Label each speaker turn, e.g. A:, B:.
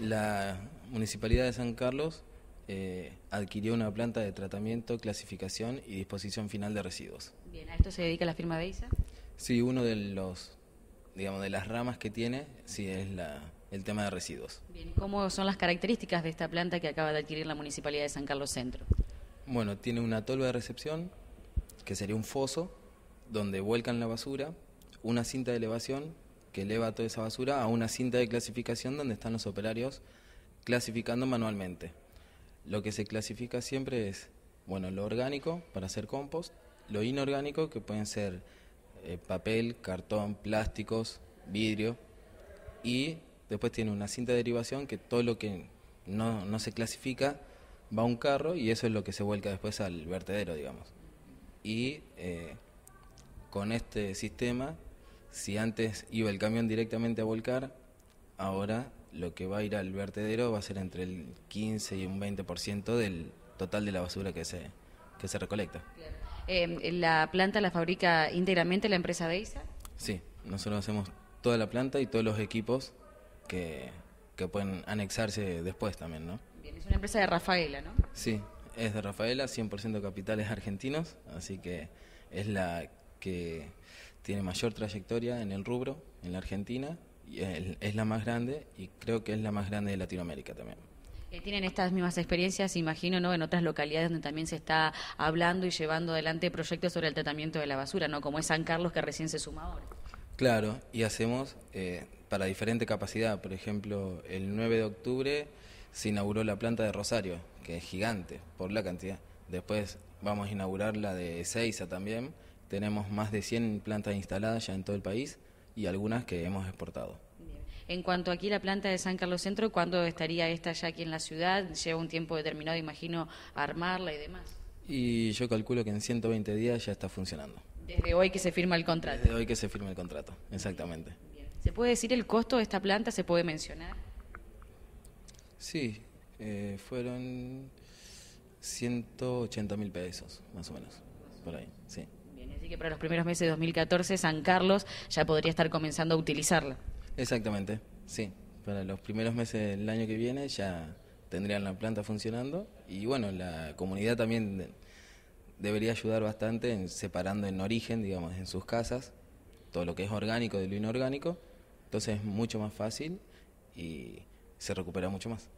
A: la Municipalidad de San Carlos eh, adquirió una planta de tratamiento, clasificación y disposición final de residuos.
B: Bien, ¿a esto se dedica la firma de ISA?
A: Sí, uno de los, digamos, de las ramas que tiene, sí, es la, el tema de residuos.
B: Bien, ¿cómo son las características de esta planta que acaba de adquirir la Municipalidad de San Carlos Centro?
A: Bueno, tiene una tolva de recepción, que sería un foso, donde vuelcan la basura, una cinta de elevación que eleva toda esa basura a una cinta de clasificación donde están los operarios clasificando manualmente. Lo que se clasifica siempre es, bueno, lo orgánico para hacer compost, lo inorgánico que pueden ser eh, papel, cartón, plásticos, vidrio y después tiene una cinta de derivación que todo lo que no, no se clasifica va a un carro y eso es lo que se vuelca después al vertedero, digamos. Y eh, con este sistema si antes iba el camión directamente a volcar, ahora lo que va a ir al vertedero va a ser entre el 15 y un 20% del total de la basura que se, se recolecta.
B: Eh, ¿La planta la fabrica íntegramente la empresa Beisa?
A: Sí, nosotros hacemos toda la planta y todos los equipos que, pueden anexarse después también, ¿no?
B: Bien, es una empresa de Rafaela, ¿no?
A: Sí, es de Rafaela, 100% capitales argentinos, así que es la que tiene mayor trayectoria en el rubro en la Argentina, y es la más grande y creo que es la más grande de Latinoamérica también.
B: Eh, tienen estas mismas experiencias, imagino, ¿no? En otras localidades donde también se está hablando y llevando adelante proyectos sobre el tratamiento de la basura, ¿no? Como es San Carlos que recién se suma ahora.
A: Claro, y hacemos eh, para diferente capacidad. Por ejemplo, el 9 de octubre se inauguró la planta de Rosario, que es gigante por la cantidad. Después vamos a inaugurar la de Ezeiza también, tenemos más de 100 plantas instaladas ya en todo el país y algunas que hemos exportado.
B: En cuanto aquí la planta de San Carlos Centro, ¿cuándo estaría esta ya aquí en la ciudad? ¿Lleva un tiempo determinado, imagino, armarla y demás?
A: Y yo calculo que en 120 días ya está funcionando. Desde hoy que se firma el contrato. Desde hoy que se firma el contrato, exactamente.
B: ¿Se puede decir el costo de esta planta? ¿Se puede mencionar?
A: Sí, eh, fueron 180 mil pesos, más o menos, por ahí, sí
B: que para los primeros meses de 2014, San Carlos ya podría estar comenzando a utilizarla.
A: Exactamente, sí. Para los primeros meses del año que viene ya tendrían la planta funcionando y bueno, la comunidad también debería ayudar bastante en separando en origen, digamos, en sus casas, todo lo que es orgánico de lo inorgánico. Entonces es mucho más fácil y se recupera mucho más.